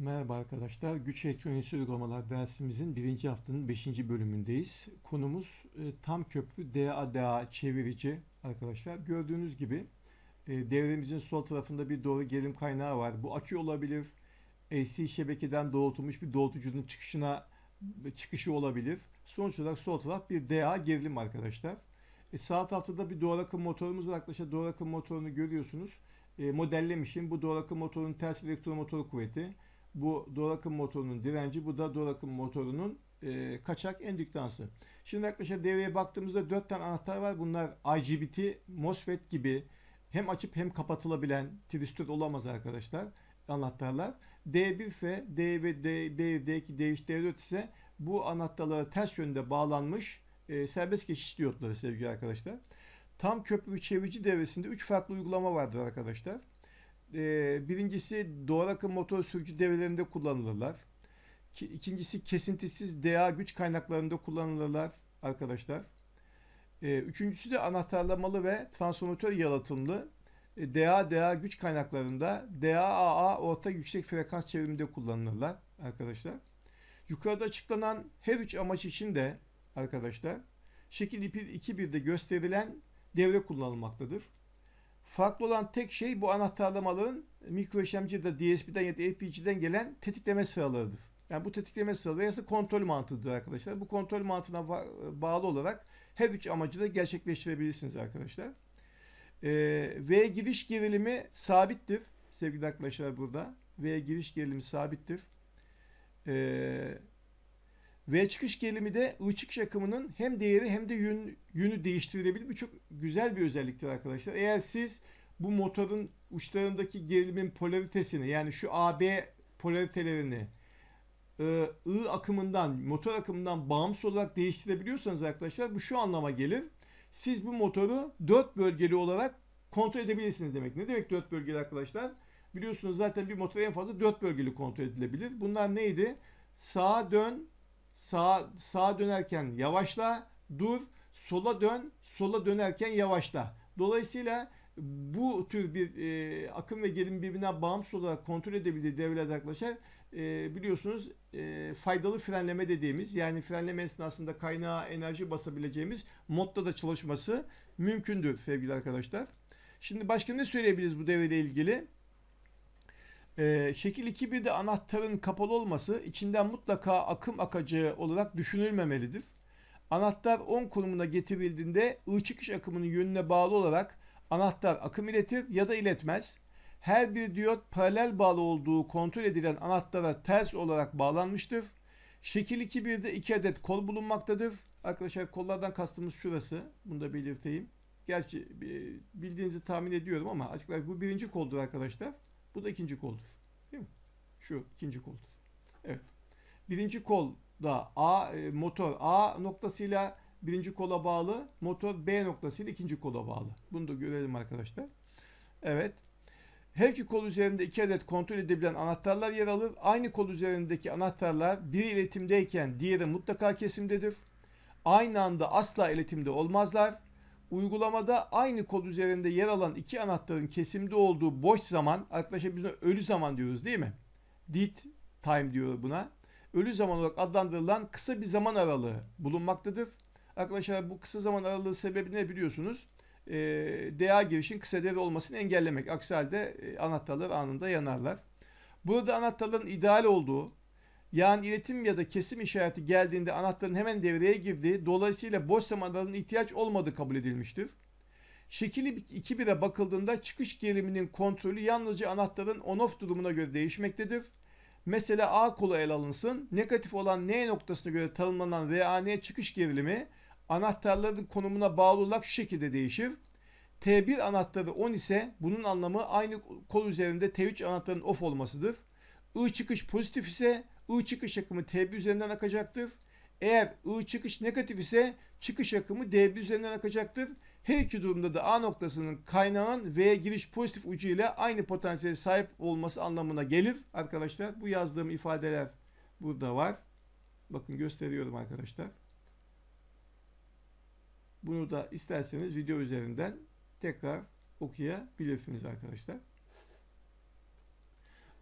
Merhaba arkadaşlar. Güç Elektronik Uygulamalar dersimizin birinci haftanın beşinci bölümündeyiz. Konumuz e, tam köprü DADA çevirici arkadaşlar. Gördüğünüz gibi e, devremizin sol tarafında bir doğru gerilim kaynağı var. Bu akü olabilir. AC şebekeden doğrultulmuş bir doğrultucunun çıkışına e, çıkışı olabilir. Sonuç olarak sol taraf bir DA gerilim arkadaşlar. E, sağ tarafta da bir doğal akım motorumuz var. Arkadaşlar doğal akım motorunu görüyorsunuz. E, modellemişim. Bu doğal akım motorunun ters elektromotor kuvveti bu dolakım motorunun direnci, bu da dolakım motorunun e, kaçak endüktansı. Şimdi arkadaşlar devreye baktığımızda 4 tane anahtar var. Bunlar IGBT, MOSFET gibi hem açıp hem kapatılabilen tristör olamaz arkadaşlar anahtarlar. D1 ise D1, D1, D2, D3, D4 ise bu anahtarlara ters yönde bağlanmış e, serbest geçiş diyotları sevgili arkadaşlar. Tam köprü çevirici devresinde 3 farklı uygulama vardır arkadaşlar e, birincisi doğal akım motor sürücü devrelerinde kullanılırlar. İkincisi kesintisiz DA güç kaynaklarında kullanılırlar arkadaşlar. E, üçüncüsü de anahtarlamalı ve transformatör yalıtımlı e, ee, DA DA güç kaynaklarında DA-AA orta yüksek frekans çevriminde kullanılırlar arkadaşlar. Yukarıda açıklanan her üç amaç için de arkadaşlar şekil 2.1'de gösterilen devre kullanılmaktadır. Farklı olan tek şey bu anahtarlamalığın mikro işlemcide DSP'den ya da APG'den gelen tetikleme sıralarıdır. Yani bu tetikleme sıraları aslında kontrol mantığıdır arkadaşlar. Bu kontrol mantığına e, bağlı olarak her üç amacı da gerçekleştirebilirsiniz arkadaşlar. Ee, v giriş gerilimi sabittir sevgili arkadaşlar burada. V giriş gerilimi sabittir. Ee, V çıkış gelimi de I çıkış akımının hem değeri hem de yön, yönü değiştirilebilir. Bu çok güzel bir özelliktir arkadaşlar. Eğer siz bu motorun uçlarındaki gerilimin polaritesini yani şu AB polaritelerini e, I akımından, motor akımından bağımsız olarak değiştirebiliyorsanız arkadaşlar bu şu anlama gelir. Siz bu motoru dört bölgeli olarak kontrol edebilirsiniz demek. Ne demek dört bölgeli arkadaşlar? Biliyorsunuz zaten bir motor en fazla dört bölgeli kontrol edilebilir. Bunlar neydi? Sağa dön, sağa, sağa dönerken yavaşla, dur, sola dön, sola dönerken yavaşla. Dolayısıyla bu tür bir e, akım ve gerilim birbirine bağımsız olarak kontrol edebildiği devreler arkadaşlar e, biliyorsunuz e, faydalı frenleme dediğimiz yani frenleme esnasında kaynağa enerji basabileceğimiz modda da çalışması mümkündür sevgili arkadaşlar. Şimdi başka ne söyleyebiliriz bu devreyle ilgili? E, şekil 2.1'de anahtarın kapalı olması içinden mutlaka akım akacağı olarak düşünülmemelidir. Anahtar 10 konumuna getirildiğinde I çıkış akımının yönüne bağlı olarak anahtar akım iletir ya da iletmez. Her bir diyot paralel bağlı olduğu kontrol edilen anahtara ters olarak bağlanmıştır. Şekil 2.1'de 2 adet kol bulunmaktadır. Arkadaşlar kollardan kastımız şurası. Bunu da belirteyim. Gerçi e, bildiğinizi tahmin ediyorum ama açıkçası bu birinci koldur arkadaşlar. Bu da ikinci koldur. Değil mi? Şu ikinci koldur. Evet. Birinci kolda A e, motor A noktasıyla birinci kola bağlı. Motor B noktasıyla ikinci kola bağlı. Bunu da görelim arkadaşlar. Evet. Her iki kol üzerinde iki adet kontrol edebilen anahtarlar yer alır. Aynı kol üzerindeki anahtarlar bir iletimdeyken diğeri mutlaka kesimdedir. Aynı anda asla iletimde olmazlar uygulamada aynı kod üzerinde yer alan iki anahtarın kesimde olduğu boş zaman arkadaşlar biz ölü zaman diyoruz değil mi? Dead time diyor buna. Ölü zaman olarak adlandırılan kısa bir zaman aralığı bulunmaktadır. Arkadaşlar bu kısa zaman aralığı sebebi ne biliyorsunuz? E, ee, DA girişin kısa devre olmasını engellemek. Aksi halde e, anahtarlar anında yanarlar. Burada anahtarların ideal olduğu yani iletim ya da kesim işareti geldiğinde anahtarın hemen devreye girdiği, dolayısıyla boş zamanların ihtiyaç olmadığı kabul edilmiştir. Şekili 2.1'e bakıldığında çıkış geriliminin kontrolü yalnızca anahtarın on-off durumuna göre değişmektedir. Mesela A kolu el alınsın, negatif olan N noktasına göre tanımlanan RAN çıkış gerilimi anahtarların konumuna bağlı olarak şu şekilde değişir. T1 anahtarı 10 ise bunun anlamı aynı kol üzerinde T3 anahtarın off olmasıdır. I çıkış pozitif ise I çıkış akımı TB üzerinden akacaktır. Eğer I çıkış negatif ise çıkış akımı DB üzerinden akacaktır. Her iki durumda da A noktasının kaynağın V giriş pozitif ucu ile aynı potansiyele sahip olması anlamına gelir. Arkadaşlar bu yazdığım ifadeler burada var. Bakın gösteriyorum arkadaşlar. Bunu da isterseniz video üzerinden tekrar okuyabilirsiniz arkadaşlar.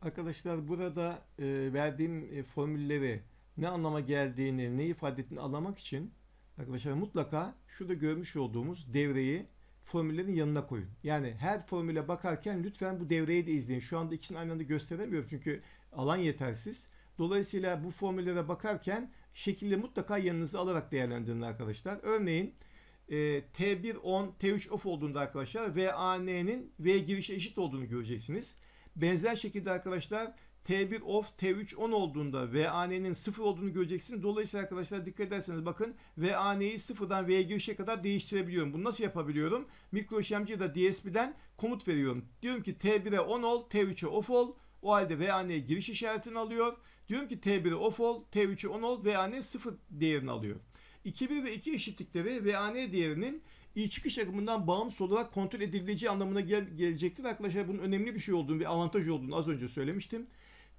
Arkadaşlar burada e, verdiğim e, formülleri ne anlama geldiğini, ne ifade ettiğini anlamak için arkadaşlar mutlaka şurada görmüş olduğumuz devreyi formüllerin yanına koyun. Yani her formüle bakarken lütfen bu devreyi de izleyin. Şu anda ikisini aynı anda gösteremiyorum çünkü alan yetersiz. Dolayısıyla bu formüllere bakarken şekilde mutlaka yanınıza alarak değerlendirin arkadaşlar. Örneğin e, T1 on, T3 off olduğunda arkadaşlar VAN'nin V girişe eşit olduğunu göreceksiniz. Benzer şekilde arkadaşlar T1 off, T3 10 olduğunda VAN'nin sıfır olduğunu göreceksiniz. Dolayısıyla arkadaşlar dikkat ederseniz bakın VAN'yi sıfırdan V'ye girişe kadar değiştirebiliyorum. Bunu nasıl yapabiliyorum? Mikro işlemci da DSP'den komut veriyorum. Diyorum ki T1'e 10 ol, T3'e off ol. O halde VAN'ye giriş işaretini alıyor. Diyorum ki T1'e off ol, T3'e 10 ol, VAN sıfır değerini alıyor. 2 1 ve 2 eşitlikleri VAN değerinin iyi çıkış akımından bağımsız olarak kontrol edilebileceği anlamına gel gelecektir. Arkadaşlar bunun önemli bir şey olduğunu, bir avantaj olduğunu az önce söylemiştim.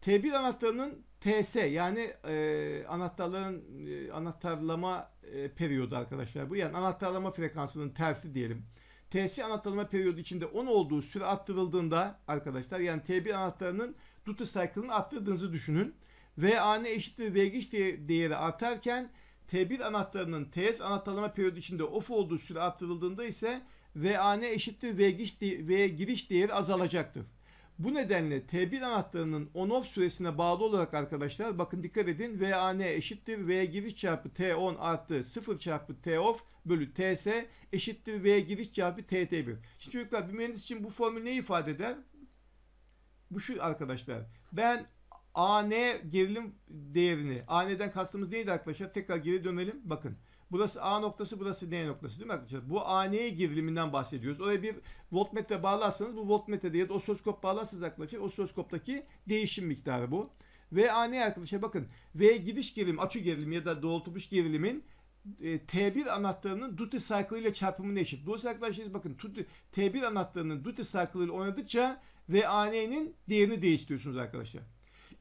T1 anahtarının TS yani e, anahtarların e, anahtarlama e, periyodu arkadaşlar bu. Yani anahtarlama frekansının tersi diyelim. TS anahtarlama periyodu içinde 10 olduğu süre arttırıldığında arkadaşlar yani T1 anahtarının duty cycle'ını arttırdığınızı düşünün. VAN eşittir vergiç değeri artarken T1 anahtarının TS anahtarlama periyodu içinde off olduğu süre arttırıldığında ise VAN eşittir V giriş, v giriş değeri azalacaktır. Bu nedenle T1 anahtarının on-off süresine bağlı olarak arkadaşlar bakın dikkat edin VAN eşittir V giriş çarpı T10 artı 0 çarpı T-off bölü TS eşittir V giriş çarpı TT1. Şimdi çocuklar bir mühendis için bu formül ne ifade eder? Bu şu arkadaşlar ben AN gerilim değerini, AN'den kastımız neydi arkadaşlar? Tekrar geri dönelim. Bakın. Burası A noktası, burası N noktası değil mi arkadaşlar? Bu AN geriliminden bahsediyoruz. Oraya bir voltmetre bağlarsanız bu voltmetrede ya da osiloskop bağlarsanız arkadaşlar osiloskoptaki değişim miktarı bu. Ve AN arkadaşlar bakın V giriş gerilim, açı gerilimi ya da doğrultulmuş gerilimin e, T1 anahtarının duty cycle ile çarpımına eşit. Dolayısıyla arkadaşlar bakın T1 anahtarının duty cycle ile oynadıkça ve AN'nin değerini değiştiriyorsunuz arkadaşlar.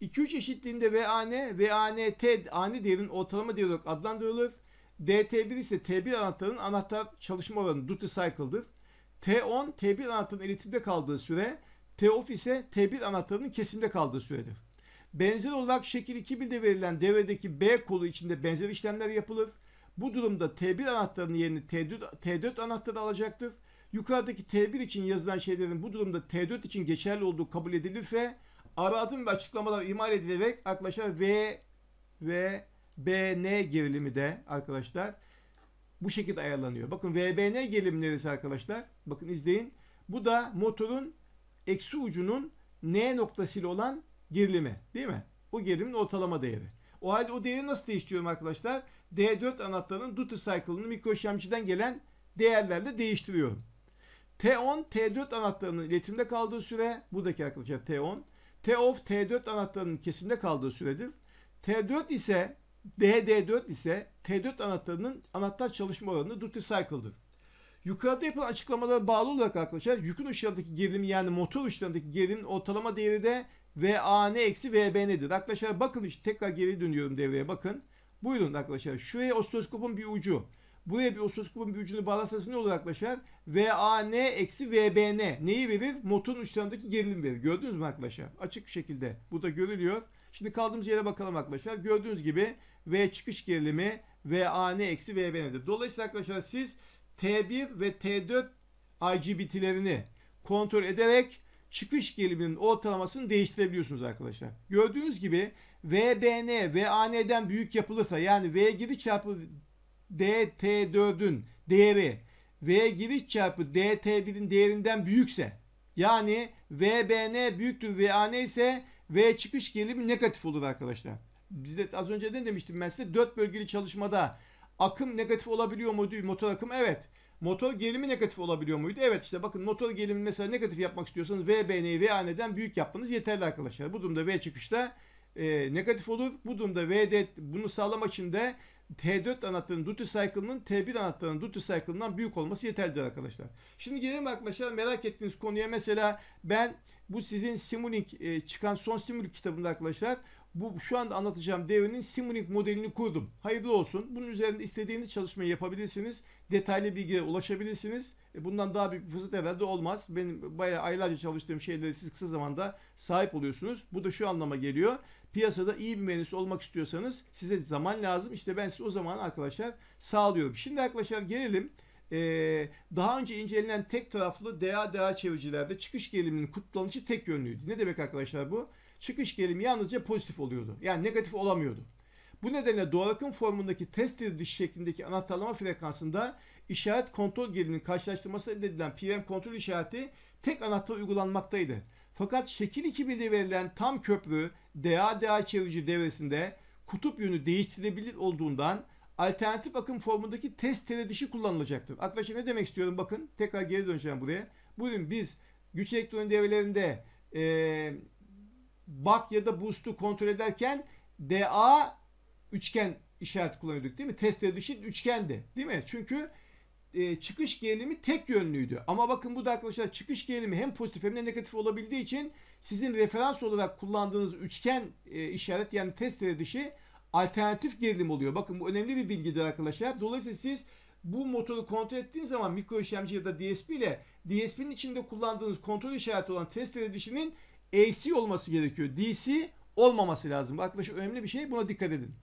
2-3 eşitliğinde VAN, VANT ani değerin ortalama değeri olarak adlandırılır. DT1 ise T1 anahtarının anahtar çalışma oranı duty cycle'dır. T10 T1 anahtarının eritimde kaldığı süre, T-off ise T1 anahtarının kesimde kaldığı süredir. Benzer olarak şekil 2000'de verilen devredeki B kolu içinde benzer işlemler yapılır. Bu durumda T1 anahtarının yerini T4, T4 anahtarı alacaktır. Yukarıdaki T1 için yazılan şeylerin bu durumda T4 için geçerli olduğu kabul edilirse Aradım ve açıklamalar imal edilerek arkadaşlar V ve BN gerilimi de arkadaşlar bu şekilde ayarlanıyor. Bakın VBN gerilimi neresi arkadaşlar? Bakın izleyin. Bu da motorun eksi ucunun N noktasıyla olan gerilimi değil mi? O gerilimin ortalama değeri. O halde o değeri nasıl değiştiriyorum arkadaşlar? D4 anahtarının duty cycle'ını mikroşemciden gelen değerlerle değiştiriyorum. T10, T4 anahtarının iletimde kaldığı süre buradaki arkadaşlar T10 T of T4 anahtarının kesimde kaldığı süredir. T4 ise DD4 ise T4 anahtarının anahtar çalışma oranı duty cycle'dır. Yukarıda yapılan açıklamalara bağlı olarak arkadaşlar yükün uçlarındaki gerilim yani motor uçlarındaki gerilimin ortalama değeri de VAN eksi VBN'dir. Arkadaşlar bakın işte tekrar geri dönüyorum devreye bakın. Buyurun arkadaşlar şuraya osiloskopun bir ucu. Buraya bir o söz kubun büyücünü bağlarsanız ne olur arkadaşlar? VAN eksi VBN neyi verir? Motorun uçlarındaki gerilim verir. Gördünüz mü arkadaşlar? Açık bir şekilde da görülüyor. Şimdi kaldığımız yere bakalım arkadaşlar. Gördüğünüz gibi V çıkış gerilimi VAN eksi VBN'dir. Dolayısıyla arkadaşlar siz T1 ve T4 IGBT'lerini kontrol ederek çıkış geriliminin ortalamasını değiştirebiliyorsunuz arkadaşlar. Gördüğünüz gibi VBN, VAN'den büyük yapılırsa yani V giri çarpı DT4'ün değeri V giriş çarpı DT1'in değerinden büyükse yani VBN büyüktür VAN ise V çıkış gelimi negatif olur arkadaşlar. Biz de az önce ne demiştim ben size? 4 bölgeli çalışmada akım negatif olabiliyor mu muydu? Motor akım evet. Motor gelimi negatif olabiliyor muydu? Evet işte bakın motor gelimini mesela negatif yapmak istiyorsanız VBN'yi VAN'den büyük yapmanız yeterli arkadaşlar. Bu durumda V çıkışta e, negatif olur. Bu durumda VD bunu sağlamak için de T4 anahtarının duty cycle'ının T1 anahtarının duty cycle'ından büyük olması yeterlidir arkadaşlar. Şimdi gelelim arkadaşlar merak ettiğiniz konuya mesela ben bu sizin Simulink e, çıkan son Simulink kitabında arkadaşlar bu şu anda anlatacağım devrenin Simulink modelini kurdum. Hayırlı olsun. Bunun üzerinde istediğiniz çalışmayı yapabilirsiniz. Detaylı bilgiye ulaşabilirsiniz. E, bundan daha büyük bir fırsat herhalde olmaz. Benim bayağı aylarca çalıştığım şeyleri siz kısa zamanda sahip oluyorsunuz. Bu da şu anlama geliyor piyasada iyi bir mühendis olmak istiyorsanız size zaman lazım. İşte ben size o zaman arkadaşlar sağlıyorum. Şimdi arkadaşlar gelelim. Ee, daha önce incelenen tek taraflı DA-DA çeviricilerde çıkış geliminin kutuplanışı tek yönlüydü. Ne demek arkadaşlar bu? Çıkış gelimi yalnızca pozitif oluyordu. Yani negatif olamıyordu. Bu nedenle doğal akım formundaki test ediliş şeklindeki anahtarlama frekansında işaret kontrol geliminin karşılaştırması edilen PM kontrol işareti tek anahtar uygulanmaktaydı. Fakat şekil 2000'de verilen tam köprü DA-DA çevirici devresinde kutup yönü değiştirilebilir olduğundan alternatif akım formundaki test teredişi kullanılacaktır. Arkadaşlar ne demek istiyorum bakın tekrar geri döneceğim buraya. Bugün biz güç elektronik devrelerinde e, bak ya da boost'u kontrol ederken DA üçgen işaret kullanıyorduk değil mi? Test teredişi üçgendi değil mi? Çünkü e, çıkış gerilimi tek yönlüydü. Ama bakın bu arkadaşlar çıkış gerilimi hem pozitif hem de negatif olabildiği için sizin referans olarak kullandığınız üçgen e, işaret yani test dışı alternatif gerilim oluyor. Bakın bu önemli bir bilgidir arkadaşlar. Dolayısıyla siz bu motoru kontrol ettiğiniz zaman mikro işlemci ya da DSP ile DSP'nin içinde kullandığınız kontrol işareti olan test dışının AC olması gerekiyor. DC olmaması lazım. Bu arkadaşlar önemli bir şey. Buna dikkat edin.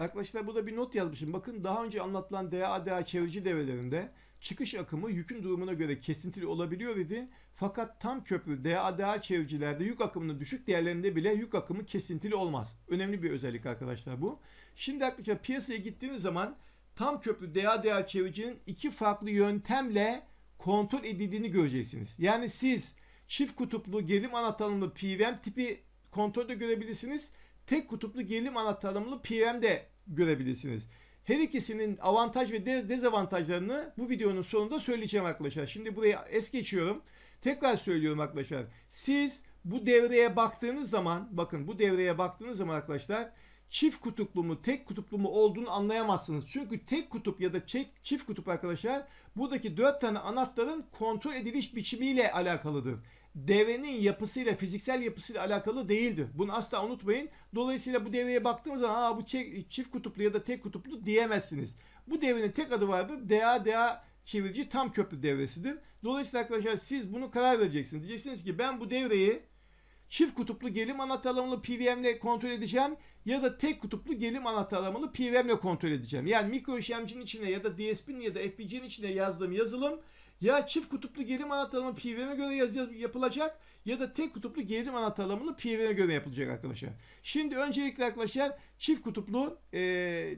Arkadaşlar burada bir not yazmışım. Bakın daha önce anlatılan DADA çevirici devrelerinde çıkış akımı yükün durumuna göre kesintili olabiliyor idi. Fakat tam köprü DADA çeviricilerde yük akımının düşük değerlerinde bile yük akımı kesintili olmaz. Önemli bir özellik arkadaşlar bu. Şimdi arkadaşlar piyasaya gittiğiniz zaman tam köprü DADA çeviricinin iki farklı yöntemle kontrol edildiğini göreceksiniz. Yani siz çift kutuplu gerilim anahtarlı PWM tipi kontrolde görebilirsiniz. Tek kutuplu gerilim anahtarlı PWM de görebilirsiniz. Her ikisinin avantaj ve dezavantajlarını bu videonun sonunda söyleyeceğim arkadaşlar. Şimdi burayı es geçiyorum. Tekrar söylüyorum arkadaşlar. Siz bu devreye baktığınız zaman bakın bu devreye baktığınız zaman arkadaşlar çift kutuplu mu tek kutuplu mu olduğunu anlayamazsınız. Çünkü tek kutup ya da çift, kutup arkadaşlar buradaki dört tane anahtarın kontrol ediliş biçimiyle alakalıdır devrenin yapısıyla, fiziksel yapısıyla alakalı değildir. Bunu asla unutmayın. Dolayısıyla bu devreye baktığımız zaman Aa, bu çift kutuplu ya da tek kutuplu diyemezsiniz. Bu devrenin tek adı vardır. DA çevirici tam köprü devresidir. Dolayısıyla arkadaşlar siz bunu karar vereceksiniz. Diyeceksiniz ki ben bu devreyi çift kutuplu gelim anahtarlamalı PVM ile kontrol edeceğim ya da tek kutuplu gelim anahtarlamalı PVM ile kontrol edeceğim. Yani mikro işlemcinin içine ya da DSP'nin ya da FPG'nin içine yazdığım yazılım ya çift kutuplu gerilim anahtarlama PVM'e göre yaz, yapılacak ya da tek kutuplu gerilim anahtarlamalı PVM'e göre yapılacak arkadaşlar. Şimdi öncelikle arkadaşlar çift kutuplu e,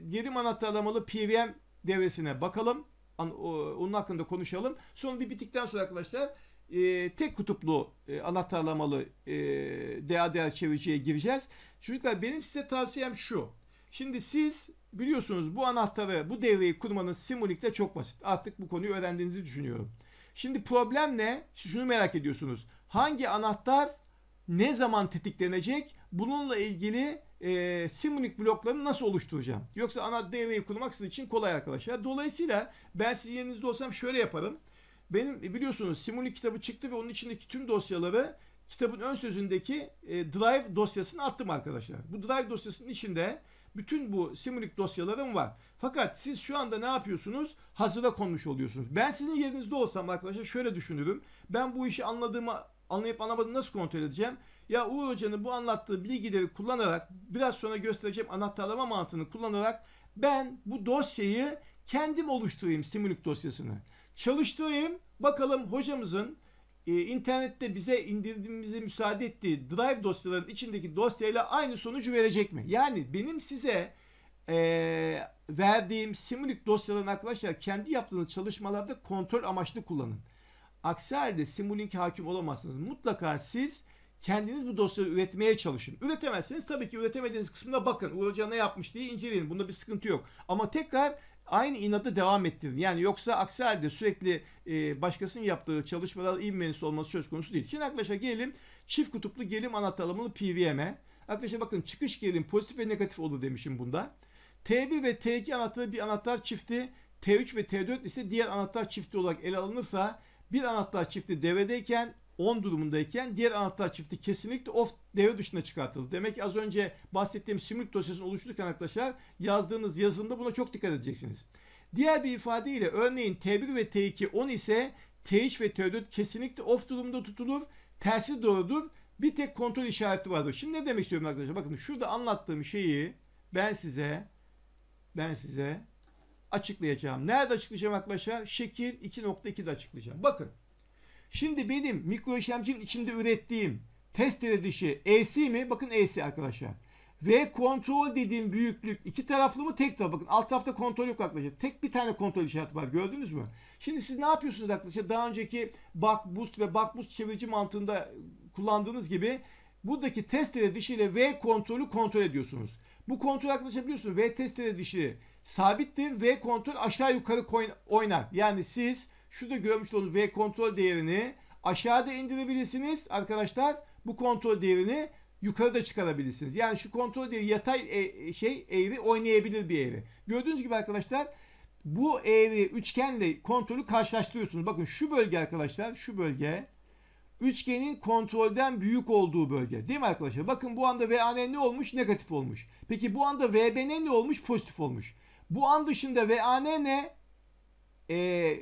gerilim anahtarlamalı PVM devresine bakalım. An, o, onun hakkında konuşalım. Sonra bir bittikten sonra arkadaşlar e, tek kutuplu e, anahtarlamalı e, DADR çeviriciye gireceğiz. Çünkü benim size tavsiyem şu. Şimdi siz biliyorsunuz bu anahtarı, bu devreyi kurmanız simbolikle çok basit. Artık bu konuyu öğrendiğinizi düşünüyorum. Şimdi problem ne? Şunu merak ediyorsunuz. Hangi anahtar ne zaman tetiklenecek? Bununla ilgili e, simbolik bloklarını nasıl oluşturacağım? Yoksa ana devreyi kurmak sizin için kolay arkadaşlar. Dolayısıyla ben sizin yerinizde olsam şöyle yaparım. Benim e, biliyorsunuz simbolik kitabı çıktı ve onun içindeki tüm dosyaları kitabın ön sözündeki e, drive dosyasını attım arkadaşlar. Bu drive dosyasının içinde bütün bu simülik dosyalarım var. Fakat siz şu anda ne yapıyorsunuz? Hazıra konmuş oluyorsunuz. Ben sizin yerinizde olsam arkadaşlar şöyle düşünürüm. Ben bu işi anladığımı anlayıp anlamadığını nasıl kontrol edeceğim? Ya Uğur Hoca'nın bu anlattığı bilgileri kullanarak biraz sonra göstereceğim anahtarlama mantığını kullanarak ben bu dosyayı kendim oluşturayım simülik dosyasını. Çalıştırayım bakalım hocamızın e, internette bize indirdiğimizi müsaade ettiği drive dosyaların içindeki dosyayla aynı sonucu verecek mi? Yani benim size e, verdiğim Simulink dosyaların arkadaşlar kendi yaptığınız çalışmalarda kontrol amaçlı kullanın. Aksi halde Simulink'e hakim olamazsınız. Mutlaka siz kendiniz bu dosyayı üretmeye çalışın. Üretemezseniz tabii ki üretemediğiniz kısmına bakın. Uğur ne yapmış diye inceleyin. Bunda bir sıkıntı yok. Ama tekrar aynı inadı devam ettirin. Yani yoksa aksi halde sürekli e, başkasının yaptığı çalışmalar ivmenisi olması söz konusu değil. Şimdi arkadaşlar gelelim çift kutuplu gelim anahtarlamalı PVM'e. Arkadaşlar bakın çıkış gelim pozitif ve negatif olur demişim bunda. T1 ve T2 anahtarı bir anahtar çifti, T3 ve T4 ise diğer anahtar çifti olarak ele alınırsa bir anahtar çifti devredeyken 10 durumundayken diğer anahtar çifti kesinlikle off devre dışına çıkartıldı. Demek ki az önce bahsettiğim simülk dosyasını oluştururken arkadaşlar yazdığınız yazılımda buna çok dikkat edeceksiniz. Diğer bir ifadeyle örneğin T1 ve T2 10 ise T3 ve T4 kesinlikle off durumda tutulur. Tersi doğrudur. Bir tek kontrol işareti vardır. Şimdi ne demek istiyorum arkadaşlar? Bakın şurada anlattığım şeyi ben size ben size açıklayacağım. Nerede açıklayacağım arkadaşlar? Şekil 2.2'de açıklayacağım. Bakın Şimdi benim mikro işlemcinin içinde ürettiğim testere dişi AC mi? Bakın AC arkadaşlar. Ve kontrol dediğim büyüklük iki taraflı mı tek taraflı? Bakın alt tarafta kontrol yok arkadaşlar. Tek bir tane kontrol işareti var gördünüz mü? Şimdi siz ne yapıyorsunuz arkadaşlar? Daha önceki buck boost ve buck boost çevirici mantığında kullandığınız gibi buradaki testere dişiyle V kontrolü kontrol ediyorsunuz. Bu kontrol arkadaşlar biliyorsunuz V testere dişi sabittir. V kontrol aşağı yukarı oynar. Yani siz Şurada görmüş olduğunuz V kontrol değerini aşağıda indirebilirsiniz arkadaşlar. Bu kontrol değerini yukarıda çıkarabilirsiniz. Yani şu kontrol değeri yatay e, şey eğri oynayabilir bir eğri. Gördüğünüz gibi arkadaşlar bu eğri üçgenle kontrolü karşılaştırıyorsunuz. Bakın şu bölge arkadaşlar şu bölge üçgenin kontrolden büyük olduğu bölge. Değil mi arkadaşlar? Bakın bu anda VAN ne olmuş? Negatif olmuş. Peki bu anda VBN ne olmuş? Pozitif olmuş. Bu an dışında VAN ne? Ee,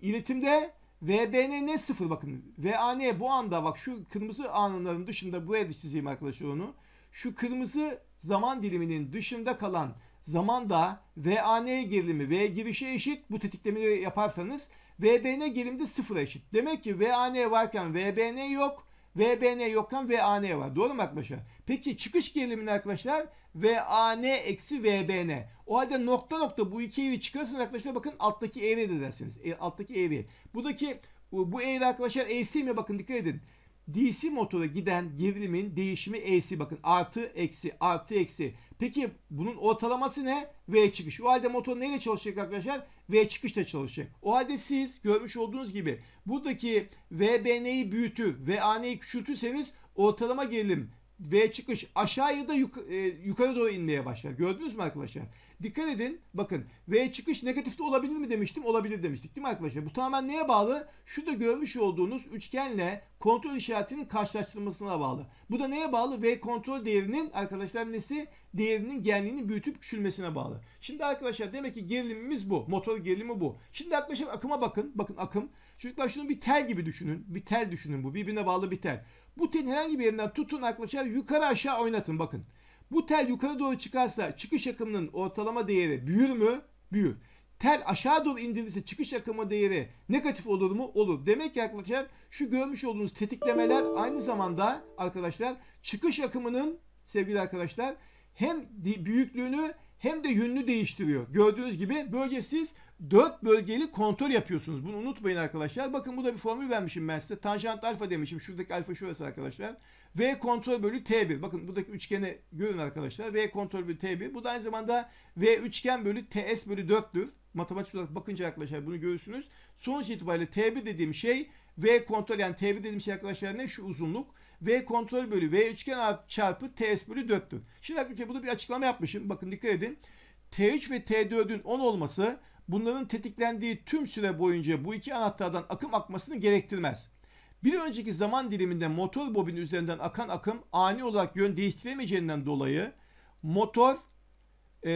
İletimde VBN ne sıfır bakın. VAN bu anda bak şu kırmızı anların dışında buraya çizeyim arkadaşlar onu. Şu kırmızı zaman diliminin dışında kalan zamanda VAN gerilimi V girişe eşit bu tetiklemeyi yaparsanız VBN gerilimi de sıfıra eşit. Demek ki VAN varken VBN yok. VBN yokken VAN var. Doğru mu arkadaşlar? Peki çıkış gerilimini arkadaşlar VAN eksi VBN. O halde nokta nokta bu iki eğri çıkarırsanız arkadaşlar bakın alttaki eğri de dersiniz. E, alttaki eğri. Buradaki bu eğri arkadaşlar AC mi bakın dikkat edin. DC motora giden gerilimin değişimi AC bakın artı eksi artı eksi. Peki bunun ortalaması ne? V çıkış. O halde motor neyle çalışacak arkadaşlar? V çıkışla çalışacak. O halde siz görmüş olduğunuz gibi buradaki VBN'yi büyütür, VAN'yi küçültürseniz ortalama gerilim V çıkış aşağıya da yuk e, yukarı doğru inmeye başlar. Gördünüz mü arkadaşlar? Dikkat edin bakın V çıkış negatifte olabilir mi demiştim? Olabilir demiştik değil mi arkadaşlar? Bu tamamen neye bağlı? Şurada görmüş olduğunuz üçgenle kontrol işaretinin karşılaştırmasına bağlı. Bu da neye bağlı? V kontrol değerinin arkadaşlar nesi? Değerinin genliğinin büyütüp küçülmesine bağlı. Şimdi arkadaşlar demek ki gerilimimiz bu. Motor gerilimi bu. Şimdi arkadaşlar akıma bakın. Bakın akım. Çocuklar şunu bir tel gibi düşünün. Bir tel düşünün bu. Birbirine bağlı bir tel. Bu telin herhangi bir yerinden tutun arkadaşlar yukarı aşağı oynatın bakın. Bu tel yukarı doğru çıkarsa çıkış akımının ortalama değeri büyür mü? Büyür. Tel aşağı doğru indirirse çıkış akımı değeri negatif olur mu? Olur. Demek ki arkadaşlar şu görmüş olduğunuz tetiklemeler aynı zamanda arkadaşlar çıkış akımının sevgili arkadaşlar hem büyüklüğünü hem de yönünü değiştiriyor. Gördüğünüz gibi bölgesiz siz 4 bölgeli kontör yapıyorsunuz. Bunu unutmayın arkadaşlar. Bakın bu da bir formül vermişim ben size. Tanjant alfa demişim. Şuradaki alfa şurası arkadaşlar. V kontrol bölü T1. Bakın buradaki üçgeni görün arkadaşlar. V kontrol bölü T1. Bu da aynı zamanda V üçgen bölü TS bölü 4'tür. Matematik olarak bakınca arkadaşlar bunu görürsünüz. Sonuç itibariyle T1 dediğim şey V kontrol yani T1 dediğim şey arkadaşlar ne? Şu uzunluk. V kontrol bölü V üçgen çarpı TS bölü 4'tür. Şimdi arkadaşlar burada bir açıklama yapmışım. Bakın dikkat edin. T3 ve T4'ün 10 olması bunların tetiklendiği tüm süre boyunca bu iki anahtardan akım akmasını gerektirmez. Bir önceki zaman diliminde motor bobin üzerinden akan akım ani olarak yön değiştiremeyeceğinden dolayı motor e,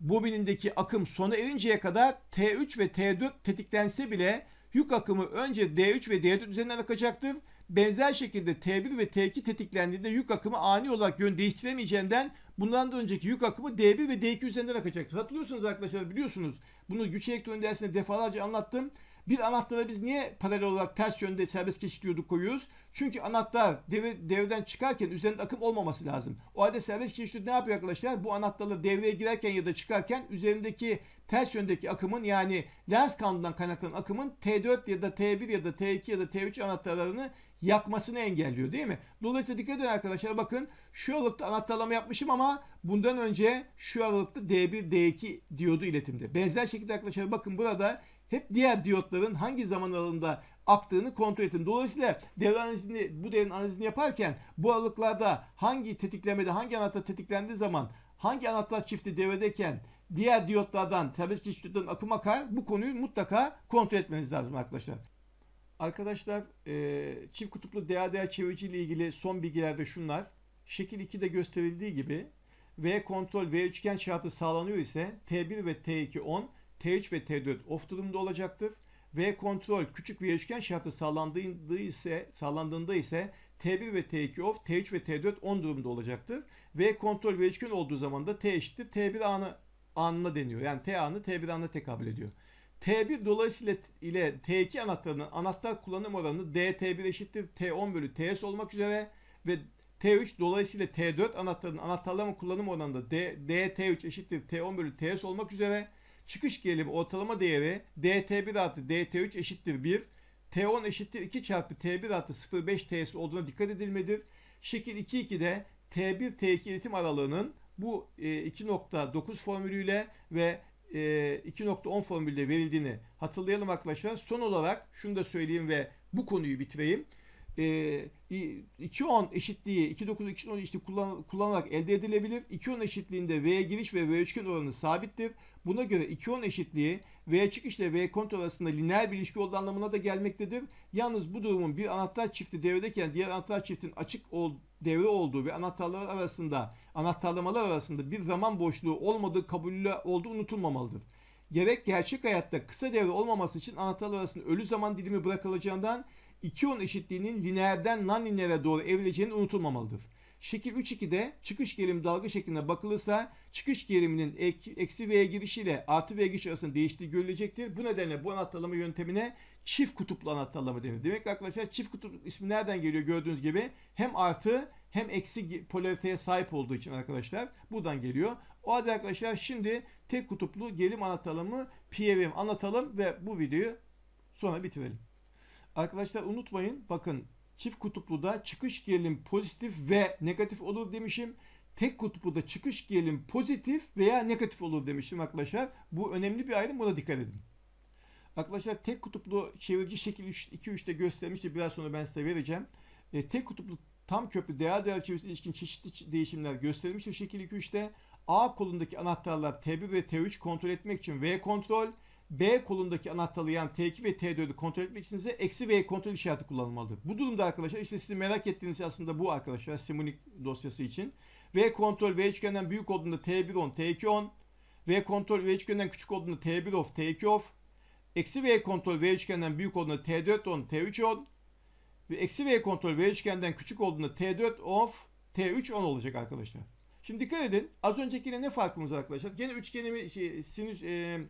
bobinindeki akım sona erinceye kadar T3 ve T4 tetiklense bile yük akımı önce D3 ve D4 üzerinden akacaktır Benzer şekilde T1 ve T2 tetiklendiğinde yük akımı ani olarak yön değiştiremeyeceğinden bundan da önceki yük akımı D1 ve D2 üzerinden akacaktır. Hatırlıyorsunuz arkadaşlar biliyorsunuz. Bunu güç elektronu dersinde defalarca anlattım. Bir anahtara biz niye paralel olarak ters yönde serbest geçit diyorduk koyuyoruz? Çünkü anahtar devre, devreden çıkarken üzerinde akım olmaması lazım. O halde serbest geçit ne yapıyor arkadaşlar? Bu anahtarla devreye girerken ya da çıkarken üzerindeki ters yöndeki akımın yani lens kanundan kaynaklanan akımın T4 ya da T1 ya da T2 ya da T3 anahtarlarını yakmasını engelliyor değil mi? Dolayısıyla dikkat edin arkadaşlar bakın şu aralıkta anahtarlama yapmışım ama bundan önce şu aralıkta D1, D2 diyodu iletimde. Benzer şekilde arkadaşlar bakın burada hep diğer diyotların hangi zaman aralığında aktığını kontrol edin. Dolayısıyla devre analizini, bu devrenin analizini yaparken bu aralıklarda hangi tetiklemede, hangi anahtar tetiklendiği zaman, hangi anahtar çifti devredeyken diğer diyotlardan, serbest geçiş diyotlardan akım akar bu konuyu mutlaka kontrol etmeniz lazım arkadaşlar. Arkadaşlar e, çift kutuplu DADA çevirici ile ilgili son bilgiler de şunlar. Şekil 2'de gösterildiği gibi V kontrol V üçgen şartı sağlanıyor ise T1 ve T2 10, T3 ve T4 off durumda olacaktır. V kontrol küçük V üçgen şartı sağlandığında ise sağlandığında ise T1 ve T2 off, T3 ve T4 10 durumda olacaktır. V kontrol V üçgen olduğu zaman da T eşittir T1 anı anına deniyor. Yani T anı T1 anına tekabül ediyor. T1 dolayısıyla ile T2 anahtarının anahtar kullanım oranı DT1 eşittir T10 bölü TS olmak üzere ve T3 dolayısıyla T4 anahtarının anahtarlama kullanım oranında D, DT3 eşittir T10 bölü TS olmak üzere çıkış gelimi ortalama değeri DT1 artı DT3 eşittir 1 T10 eşittir 2 çarpı T1 artı 0,5 TS olduğuna dikkat edilmedir. Şekil 2.2'de T1 T2 iletim aralığının bu 2.9 e, formülüyle ve 2.10 formülde verildiğini hatırlayalım arkadaşlar. Son olarak şunu da söyleyeyim ve bu konuyu bitireyim e, ee, 2.10 eşitliği 2.9 2.10 işte kullan, kullanarak elde edilebilir. 2.10 eşitliğinde V giriş ve V üçgen oranı sabittir. Buna göre 2.10 eşitliği V çıkış ile V kontrol arasında lineer bir ilişki olduğu anlamına da gelmektedir. Yalnız bu durumun bir anahtar çifti devredeyken diğer anahtar çiftin açık ol, devre olduğu ve anahtarlar arasında anahtarlamalar arasında bir zaman boşluğu olmadığı kabulü olduğu unutulmamalıdır gerek gerçek hayatta kısa devre olmaması için anahtarlar arasında ölü zaman dilimi bırakılacağından 2-10 eşitliğinin lineerden non doğru evrileceğini unutulmamalıdır. Şekil 3.2'de çıkış gerilim dalga şeklinde bakılırsa çıkış geriliminin eksi V'ye ile artı V'ye giriş arasında değiştiği görülecektir. Bu nedenle bu anahtarlama yöntemine çift kutuplu anahtarlama denir. Demek ki arkadaşlar çift kutuplu ismi nereden geliyor gördüğünüz gibi hem artı hem eksi polariteye sahip olduğu için arkadaşlar buradan geliyor. O halde arkadaşlar şimdi tek kutuplu gerilim anahtarlamı PVM anlatalım ve bu videoyu sonra bitirelim. Arkadaşlar unutmayın bakın çift kutupluda çıkış gerilim pozitif ve negatif olur demişim. Tek kutupluda çıkış gerilim pozitif veya negatif olur demişim arkadaşlar. Bu önemli bir ayrım buna dikkat edin. Arkadaşlar tek kutuplu çevirici şekil 2-3'te göstermişti. Biraz sonra ben size vereceğim. E, tek kutuplu tam köprü değer değer çevirisi ilişkin çeşitli değişimler gösterilmiştir şekil 2-3'te. A kolundaki anahtarlar T1 ve T3 kontrol etmek için V kontrol, B kolundaki anahtarlı yani T2 ve T4'ü kontrol etmek için size eksi V kontrol işareti kullanılmalıdır. Bu durumda arkadaşlar işte sizin merak ettiğiniz şey aslında bu arkadaşlar Simonik dosyası için. V kontrol V üçgenden büyük olduğunda T1 on T2 on. V kontrol V üçgenden küçük olduğunda T1 off T2 off. Eksi V kontrol V üçgenden büyük olduğunda T4 on T3 on. Ve eksi V kontrol V üçgenden küçük olduğunda T4 off T3 on olacak arkadaşlar. Şimdi dikkat edin. Az öncekine ne farkımız var arkadaşlar? Gene üçgenimi şey, sinüs e,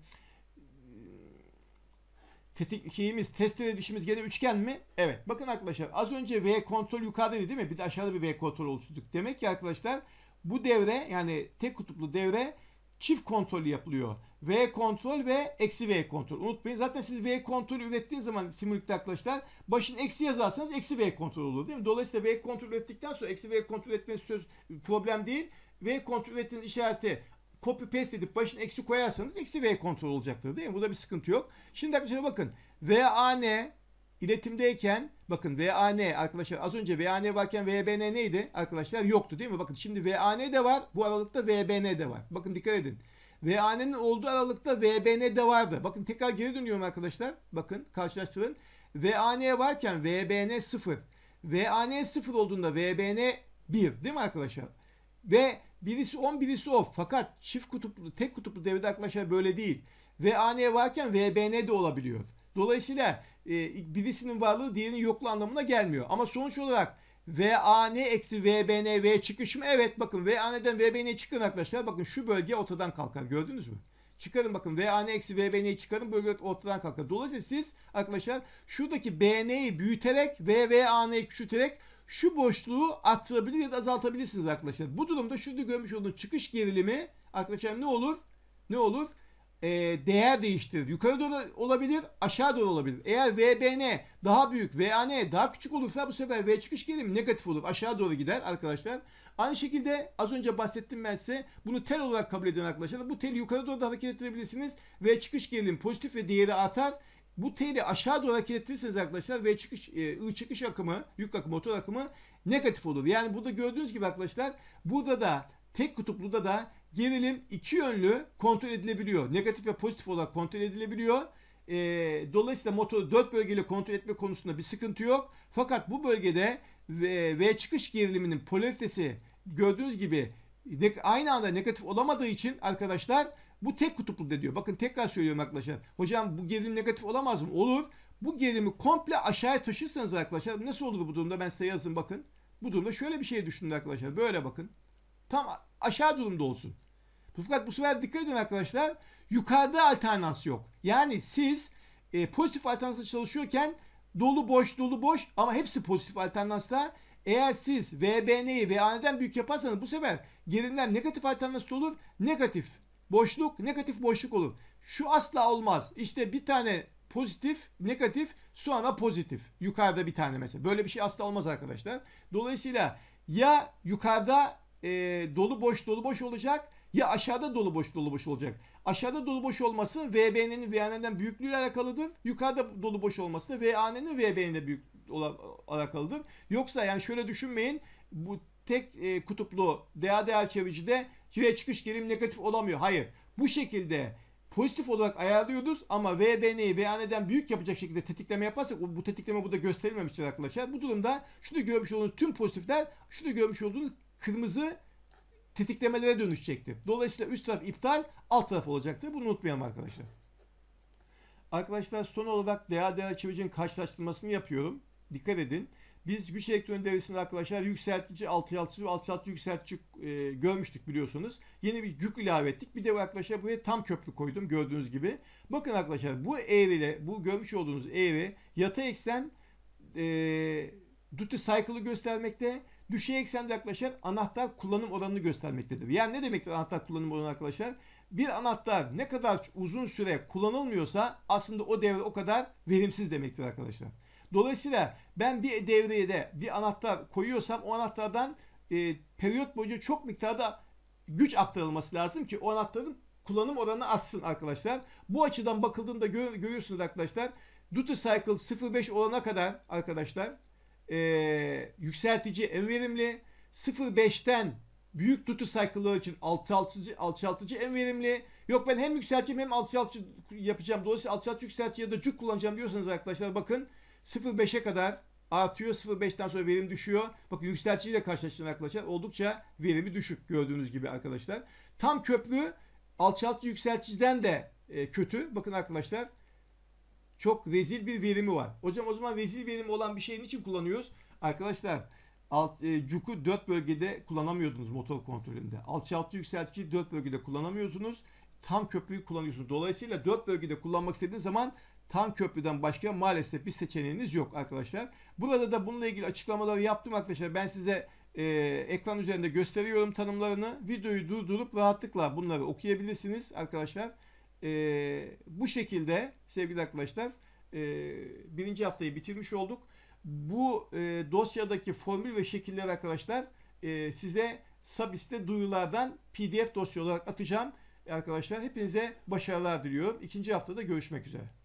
tetik test edişimiz gene üçgen mi? Evet. Bakın arkadaşlar az önce V kontrol yukarıda değil mi? Bir de aşağıda bir V kontrol oluşturduk. Demek ki arkadaşlar bu devre yani tek kutuplu devre çift kontrol yapılıyor. V kontrol ve eksi V kontrol. Unutmayın zaten siz V kontrolü ürettiğiniz zaman simülikte arkadaşlar başın eksi yazarsanız eksi V kontrol olur değil mi? Dolayısıyla V kontrol ürettikten sonra eksi V kontrol üretmeniz söz problem değil. V kontrol ürettiğiniz işareti copy paste edip başına eksi koyarsanız eksi v kontrol olacaktır değil mi? Burada bir sıkıntı yok. Şimdi arkadaşlar bakın VAN iletimdeyken bakın VAN arkadaşlar az önce VAN varken VBN neydi? Arkadaşlar yoktu değil mi? Bakın şimdi VAN de var. Bu aralıkta VBN de var. Bakın dikkat edin. VAN'ın olduğu aralıkta VBN de vardı. Bakın tekrar geri dönüyorum arkadaşlar. Bakın karşılaştırın. VAN varken VBN 0. VAN 0 olduğunda VBN 1 değil mi arkadaşlar? Ve Birisi on birisi off. Fakat çift kutuplu, tek kutuplu devrede arkadaşlar böyle değil. VAN varken VBN de olabiliyor. Dolayısıyla e, birisinin varlığı diğerinin yokluğu anlamına gelmiyor. Ama sonuç olarak VAN eksi VBN V çıkış mı? Evet bakın VAN'den VBN'ye çıkın arkadaşlar. Bakın şu bölge ortadan kalkar. Gördünüz mü? Çıkarın bakın VAN eksi VBN'yi çıkarın bölge ortadan kalkar. Dolayısıyla siz arkadaşlar şuradaki BN'yi büyüterek ve VAN'yi küçülterek şu boşluğu atabilir ya da azaltabilirsiniz arkadaşlar. Bu durumda şurada görmüş olduğunuz çıkış gerilimi arkadaşlar ne olur? Ne olur? E, değer değiştirir. Yukarı doğru olabilir, aşağı doğru olabilir. Eğer VBN daha büyük, VAN daha küçük olursa bu sefer V çıkış gerilimi negatif olur. Aşağı doğru gider arkadaşlar. Aynı şekilde az önce bahsettim ben size. Bunu tel olarak kabul edin arkadaşlar. Bu tel yukarı doğru da hareket ettirebilirsiniz. V çıkış gerilimi pozitif ve değeri artar. Bu T'li aşağı doğru hareket ettirirseniz arkadaşlar V çıkış, e, çıkış akımı, yük akımı, motor akımı negatif olur. Yani burada gördüğünüz gibi arkadaşlar burada da tek kutupluda da gerilim iki yönlü kontrol edilebiliyor. Negatif ve pozitif olarak kontrol edilebiliyor. E, dolayısıyla motoru dört bölgeyle kontrol etme konusunda bir sıkıntı yok. Fakat bu bölgede V, v çıkış geriliminin polaritesi gördüğünüz gibi aynı anda negatif olamadığı için arkadaşlar bu tek kutuplu da diyor. Bakın tekrar söylüyorum arkadaşlar. Hocam bu gerilim negatif olamaz mı? Olur. Bu gerilimi komple aşağıya taşırsanız arkadaşlar nasıl olur bu durumda? Ben size yazın bakın. Bu durumda şöyle bir şey düşündüm arkadaşlar. Böyle bakın. Tam aşağı durumda olsun. Fakat bu sefer dikkat edin arkadaşlar. Yukarıda alternans yok. Yani siz e, pozitif alternansla çalışıyorken dolu boş dolu boş ama hepsi pozitif alternansla. Eğer siz VBN'yi VAN'den büyük yaparsanız bu sefer gerilimler negatif alternansla olur. Negatif boşluk negatif boşluk olur. Şu asla olmaz. İşte bir tane pozitif, negatif, sonra pozitif. Yukarıda bir tane mesela. Böyle bir şey asla olmaz arkadaşlar. Dolayısıyla ya yukarıda e, dolu boş dolu boş olacak ya aşağıda dolu boş dolu boş olacak. Aşağıda dolu boş olması VB'nin VAN'den büyüklüğüyle alakalıdır. Yukarıda dolu boş olması da VAN'nin VB'nin de büyük alakalıdır. Yoksa yani şöyle düşünmeyin. Bu tek e, kutuplu DADL değer çeviricide ve çıkış gerilim negatif olamıyor. Hayır. Bu şekilde pozitif olarak ayarlıyoruz ama VBN'yi neden büyük yapacak şekilde tetikleme yaparsak bu tetikleme burada gösterilmemiştir arkadaşlar. Bu durumda şunu görmüş olduğunuz tüm pozitifler şunu görmüş olduğunuz kırmızı tetiklemelere dönüşecektir. Dolayısıyla üst taraf iptal alt taraf olacaktır. Bunu unutmayalım arkadaşlar. Arkadaşlar son olarak DADL değer karşılaştırmasını yapıyorum. Dikkat edin. Biz güç elektronu devresinde arkadaşlar yükseltici, alçaltıcı ve alçaltıcı yükseltici e, görmüştük biliyorsunuz. Yeni bir yük ilave ettik. Bir de arkadaşlar buraya tam köprü koydum gördüğünüz gibi. Bakın arkadaşlar bu eğriyle, bu görmüş olduğunuz eğri yatay eksen e, duty cycle'ı göstermekte. Düşey eksende arkadaşlar anahtar kullanım oranını göstermektedir. Yani ne demektir anahtar kullanım oranı arkadaşlar? Bir anahtar ne kadar uzun süre kullanılmıyorsa aslında o devre o kadar verimsiz demektir arkadaşlar. Dolayısıyla ben bir devreye de bir anahtar koyuyorsam o anahtardan e, periyot boyunca çok miktarda güç aktarılması lazım ki o anahtarın kullanım oranı artsın arkadaşlar. Bu açıdan bakıldığında gör, görüyorsunuz arkadaşlar. Duty Cycle 0.5 olana kadar arkadaşlar e, yükseltici en verimli. 0.5'ten büyük DUTY cycle'lar için 6.6'cı alçaltıcı en verimli. Yok ben hem yükselteceğim hem 6.6'cı yapacağım. Dolayısıyla 6.6 yükseltici ya da cuk kullanacağım diyorsanız arkadaşlar bakın 0.5'e kadar artıyor. 0.5'ten sonra verim düşüyor. Bakın yükselticiyle karşılaştıran arkadaşlar oldukça verimi düşük gördüğünüz gibi arkadaşlar. Tam köprü alçaltıcı yükselticiden de e, kötü. Bakın arkadaşlar çok rezil bir verimi var. Hocam o zaman rezil verimi olan bir şeyin için kullanıyoruz? Arkadaşlar alt, e, cuku 4 bölgede kullanamıyordunuz motor kontrolünde. Alçaltı yükseltici 4 bölgede kullanamıyordunuz, Tam köprüyü kullanıyorsunuz. Dolayısıyla 4 bölgede kullanmak istediğiniz zaman Tan köprüden başka maalesef bir seçeneğiniz yok arkadaşlar. Burada da bununla ilgili açıklamaları yaptım arkadaşlar. Ben size e, ekran üzerinde gösteriyorum tanımlarını. Videoyu durdurup rahatlıkla bunları okuyabilirsiniz arkadaşlar. E, bu şekilde sevgili arkadaşlar e, birinci haftayı bitirmiş olduk. Bu e, dosyadaki formül ve şekiller arkadaşlar e, size Sabis'te duyulardan pdf dosya olarak atacağım. E, arkadaşlar hepinize başarılar diliyorum. İkinci haftada görüşmek üzere.